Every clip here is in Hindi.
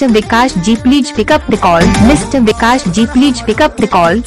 mister Vikas ji please pick up recall mister Vikas ji please pick up recall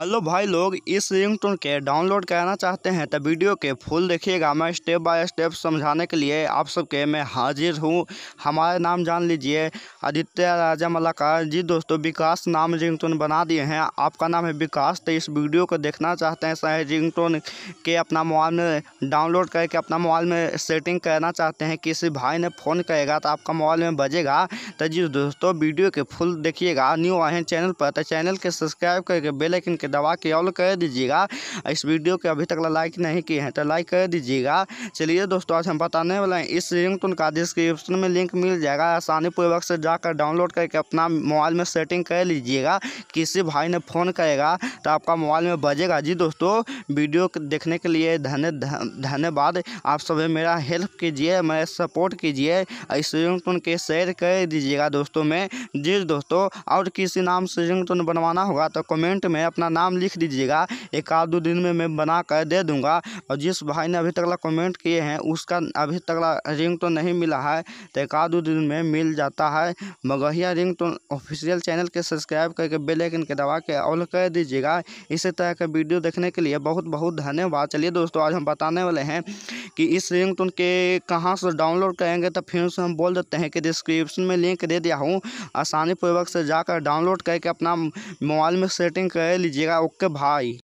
hello भाई लोग इस रिंगटोन के डाउनलोड करना चाहते हैं तो वीडियो के फुल देखिएगा मैं स्टेप बाय स्टेप समझाने के लिए आप सबके मैं हाजिर हूँ हमारे नाम जान लीजिए आदित्य राजा मलाकार जी दोस्तों विकास नाम रिंगटोन बना दिए हैं आपका नाम है विकास तो इस वीडियो को देखना चाहते हैं सही टोन के अपना मोबाइल में डाउनलोड करके अपना मोबाइल में सेटिंग करना चाहते हैं किसी भाई ने फ़ोन करेगा तो आपका मोबाइल में बजेगा तो जी दोस्तों वीडियो के फुल देखिएगा न्यू आए हैं चैनल पर तो चैनल के सब्सक्राइब करके बेलाइकन के दबा के ऑल कर दीजिएगा इस वीडियो के अभी तक लाइक नहीं किए हैं तो लाइक कर दीजिएगा चलिए दोस्तों आज हम बताने वाले हैं इस तो का डिस्क्रिप्शन में लिंक मिल जाएगा आसानीपूर्वक से जाकर डाउनलोड करके अपना मोबाइल में सेटिंग कर लीजिएगा किसी भाई ने फ़ोन करेगा तो आपका मोबाइल में बजेगा जी दोस्तों वीडियो देखने के लिए धन्य धन्यवाद आप सभी मेरा हेल्प कीजिए मेरा सपोर्ट कीजिए इस लिंक के शेयर कर दे दीजिएगा दोस्तों में जी दोस्तों और किसी नाम से रिंगटोन बनवाना होगा तो कमेंट में अपना नाम लिख दीजिएगा एक आध दो दिन में मैं बना कर दे दूंगा और जिस भाई ने अभी तकला कमेंट किए हैं उसका अभी तकला रिंग टोन नहीं मिला है तो एक आध दो दिन में मिल जाता है मगहिया रिंग तो ऑफिशियल चैनल के सब्सक्राइब करके बेलाइकन के दबा के ऑल कर दीजिएगा इसी तरह का वीडियो देखने के लिए बहुत बहुत धन्यवाद चलिए दोस्तों आज हम बताने वाले हैं कि इस रिंग के कहाँ से डाउनलोड करेंगे तो फिर से हम बोल देते हैं कि डिस्क्रिप्शन में में लिंक दे दिया हूँ आसानीपूर्वक से जाकर डाउनलोड करके अपना मोबाइल में सेटिंग कर लीजिएगा ओके भाई